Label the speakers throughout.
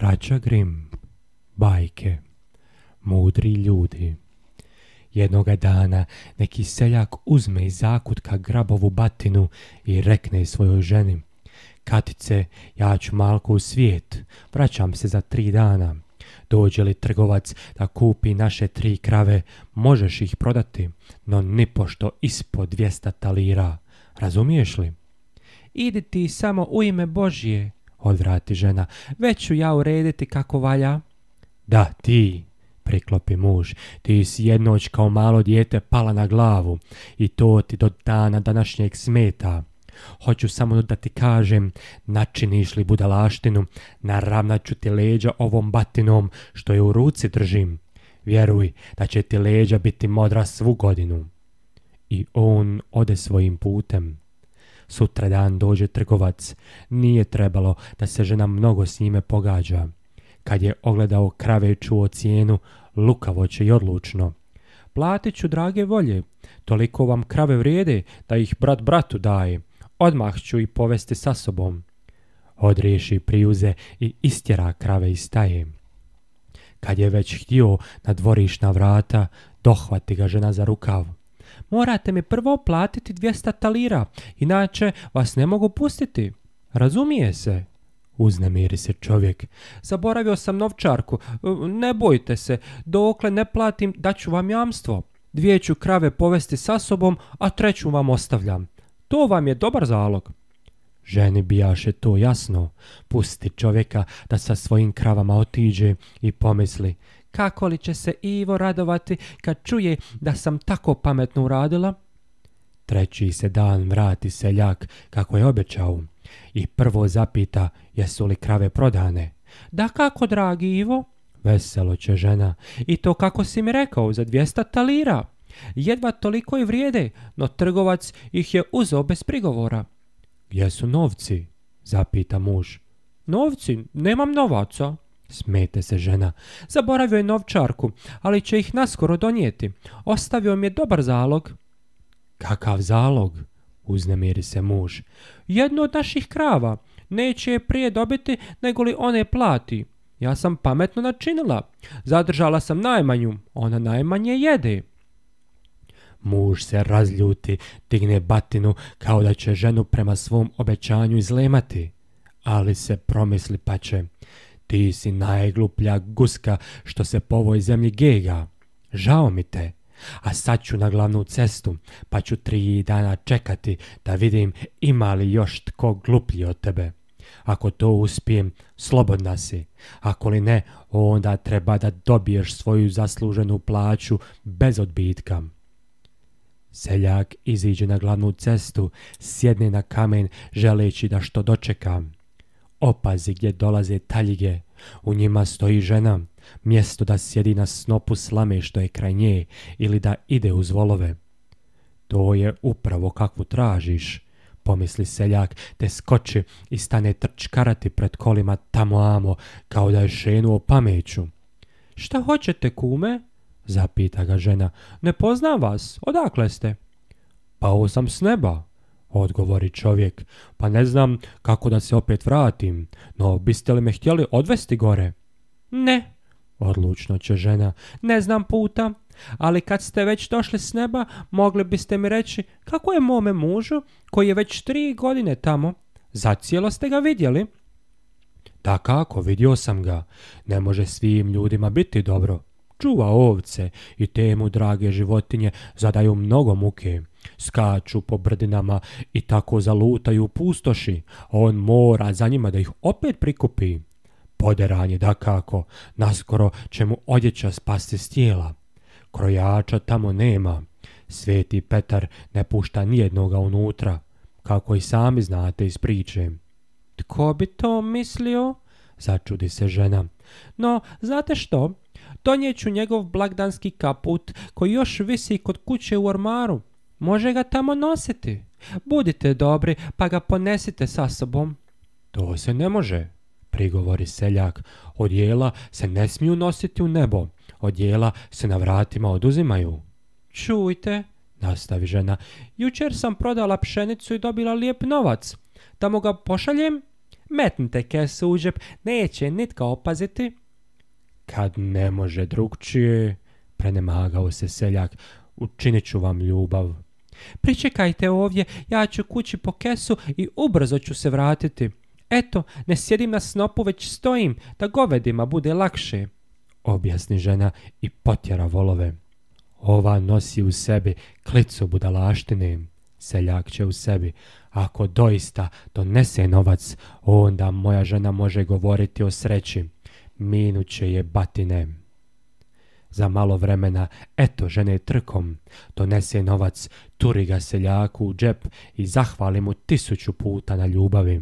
Speaker 1: Braća Grim, bajke, mudri ljudi. Jednoga dana neki seljak uzme iz zakutka grabovu batinu i rekne svojoj ženi Katice, ja ću malko u svijet, vraćam se za tri dana. Dođe li trgovac da kupi naše tri krave, možeš ih prodati, no nipošto ispod 200 talira. Razumiješ li? Idi ti samo u ime Božje, odvrati žena. Već ću ja urediti kako valja. Da, ti, priklopi muž, ti si jednoć kao malo dijete pala na glavu i to ti do dana današnjeg smeta. Hoću samo da ti kažem, načiniš li budalaštinu, ću ti leđa ovom batinom što je u ruci držim. Vjeruj da će ti leđa biti modra svu godinu. I on ode svojim putem. Sutra dan dođe trgovac. Nije trebalo da se žena mnogo s njime pogađa. Kad je ogledao krave i čuo cijenu, lukavo će i odlučno. Platit ću drage volje, toliko vam krave vrijede da ih brat bratu daje. Odmah ću i povesti sa sobom. Odriješi prijuze i istjera krave i staje. Kad je već htio na dvorišna vrata, dohvati ga žena za rukav morate mi prvo platiti 200 talira, inače vas ne mogu pustiti. Razumije se? Uznemiri se čovjek. Zaboravio sam novčarku. Ne bojte se, dokle ne platim daću vam jamstvo. Dvije ću krave povesti sa sobom, a treću vam ostavljam. To vam je dobar zalog. Ženi bijaše to jasno. Pusti čovjeka da sa svojim kravama otiđe i pomisli kako li će se Ivo radovati kad čuje da sam tako pametno uradila? Treći se dan vrati seljak, kako je obećao, i prvo zapita jesu li krave prodane. Da kako, dragi Ivo? Veselo će žena. I to kako si mi rekao, za 200 talira. Jedva toliko i vrijede, no trgovac ih je uzeo bez prigovora. Gdje su novci? Zapita muž. Novci? Nemam novaca. Smete se žena. Zaboravio je novčarku, ali će ih naskoro donijeti. Ostavio mi je dobar zalog. Kakav zalog? Uznemiri se muž. Jednu od naših krava. Neće je prije dobiti nego li one plati. Ja sam pametno načinila. Zadržala sam najmanju. Ona najmanje jede. Muž se razljuti, digne batinu kao da će ženu prema svom obećanju izlemati. Ali se promisli pa će. Ti si najgluplja guska što se po ovoj zemlji gega. Žao mi te. A sad ću na glavnu cestu, pa ću tri dana čekati da vidim ima li još tko gluplji od tebe. Ako to uspijem, slobodna si. Ako li ne, onda treba da dobiješ svoju zasluženu plaću bez odbitka. Seljak iziđe na glavnu cestu, sjedne na kamen želeći da što dočekam. Opazi gdje dolaze taljige, u njima stoji žena, mjesto da sjedi na snopu slame što je kraj nje ili da ide uz volove. To je upravo kakvu tražiš, pomisli seljak, te skoči i stane trčkarati pred kolima tamo amo, kao da je šenuo pameću. Šta hoćete, kume? zapita ga žena. Ne poznam vas, odakle ste? Pao sam s neba, odgovori čovjek. Pa ne znam kako da se opet vratim, no biste li me htjeli odvesti gore? Ne, odlučno će žena, ne znam puta, ali kad ste već došli s neba, mogli biste mi reći kako je mome mužu, koji je već tri godine tamo, zacijelo ste ga vidjeli? Da kako, vidio sam ga. Ne može svim ljudima biti dobro čuva ovce i temu drage životinje zadaju mnogo muke. Skaču po brdinama i tako zalutaju pustoši, on mora za njima da ih opet prikupi. Poderanje kako, naskoro će mu odjeća spasti s tijela. Krojača tamo nema. Sveti Petar ne pušta nijednoga unutra, kako i sami znate iz priče. Tko bi to mislio? Začudi se žena. No, znate što? ću njegov blagdanski kaput koji još visi kod kuće u ormaru. Može ga tamo nositi. Budite dobri pa ga ponesite sa sobom. To se ne može, prigovori seljak. Odjela se ne smiju nositi u nebo. Odjela se na vratima oduzimaju. Čujte, nastavi žena. Jučer sam prodala pšenicu i dobila lijep novac. Tamo ga pošaljem? Metnite kesu u džep, neće nitko opaziti kad ne može drugčije, prenemagao se seljak, učinit ću vam ljubav. Pričekajte ovdje, ja ću kući po kesu i ubrzo ću se vratiti. Eto, ne sjedim na snopu, već stojim, da govedima bude lakše, objasni žena i potjera volove. Ova nosi u sebi klicu budalaštine, seljak će u sebi. Ako doista donese novac, onda moja žena može govoriti o sreći minuće je batine. Za malo vremena, eto žene trkom, donese novac, turi ga seljaku u džep i zahvali mu tisuću puta na ljubavi.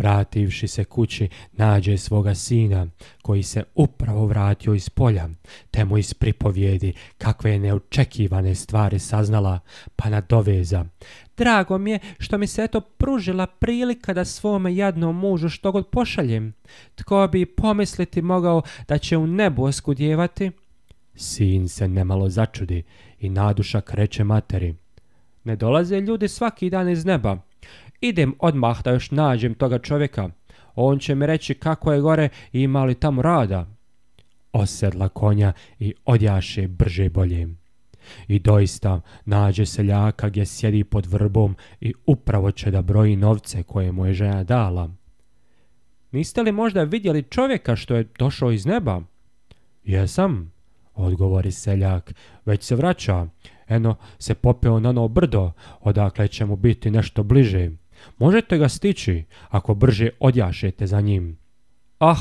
Speaker 1: Vrativši se kući, nađe svoga sina, koji se upravo vratio iz polja, te mu ispripovijedi kakve je neočekivane stvari saznala, pa nadoveza. Drago mi je što mi se eto pružila prilika da svome jadnom mužu što god pošaljem. Tko bi pomisliti mogao da će u nebu oskudjevati? Sin se nemalo začudi i nadušak reče materi. Ne dolaze ljudi svaki dan iz neba. Idem odmah da još nađem toga čovjeka. On će mi reći kako je gore i ima li tamo rada. Osedla konja i odjaše brže bolje. I doista nađe seljaka gdje sjedi pod vrbom i upravo će da broji novce koje mu je žena dala. Niste li možda vidjeli čovjeka što je došao iz neba? Jesam, odgovori seljak, već se vraća. Eno, se popeo na ono brdo, odakle će mu biti nešto bliže. Možete ga stići ako brže odjašete za njim. Ah,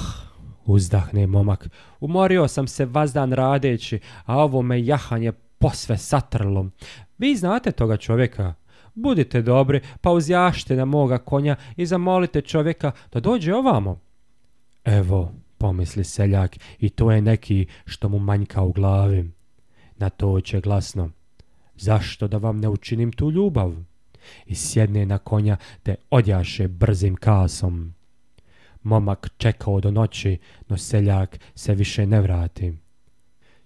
Speaker 1: uzdahne momak, umorio sam se vazdan radeći, a ovo me jahanje posve satrlo. Vi znate toga čovjeka. Budite dobri, pa uzjašte na moga konja i zamolite čovjeka da dođe ovamo. Evo, pomisli seljak, i to je neki što mu manjka u glavi. Na to će glasno. Zašto da vam ne učinim tu ljubav? i sjedne na konja te odjaše brzim kasom. Momak čekao do noći, no seljak se više ne vrati.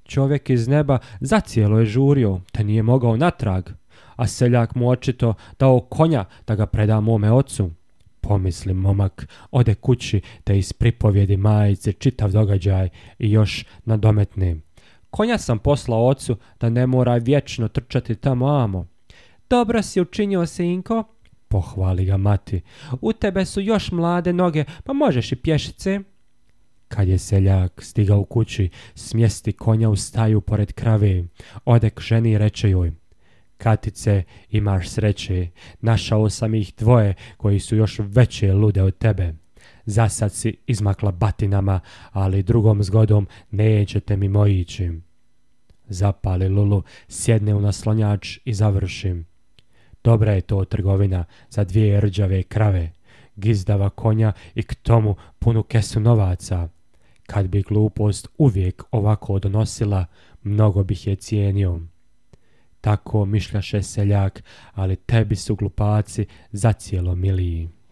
Speaker 1: Čovjek iz neba zacijelo je žurio, te nije mogao natrag, a seljak mu očito dao konja da ga preda mome ocu. Pomisli momak, ode kući te iz pripovjedi majice čitav događaj i još nadometne. Konja sam poslao ocu da ne mora vječno trčati tamo amo. Dobro si učinio, sinko, pohvali ga mati. U tebe su još mlade noge, pa možeš i pješice. Kad je seljak stigao u kući, smjesti konja u staju pored krave. Odek ženi i reče joj. Katice, imaš sreće. Našao sam ih dvoje koji su još veće lude od tebe. sad si izmakla batinama, ali drugom zgodom nećete mi mojići. Zapali Lulu, sjedne u naslonjač i završim. Dobra je to trgovina za dvije rđave krave, gizdava konja i k tomu punu kesu novaca. Kad bi glupost uvijek ovako donosila, mnogo bih je cijenio. Tako mišljaše seljak, ali tebi su glupaci zacijelo miliji.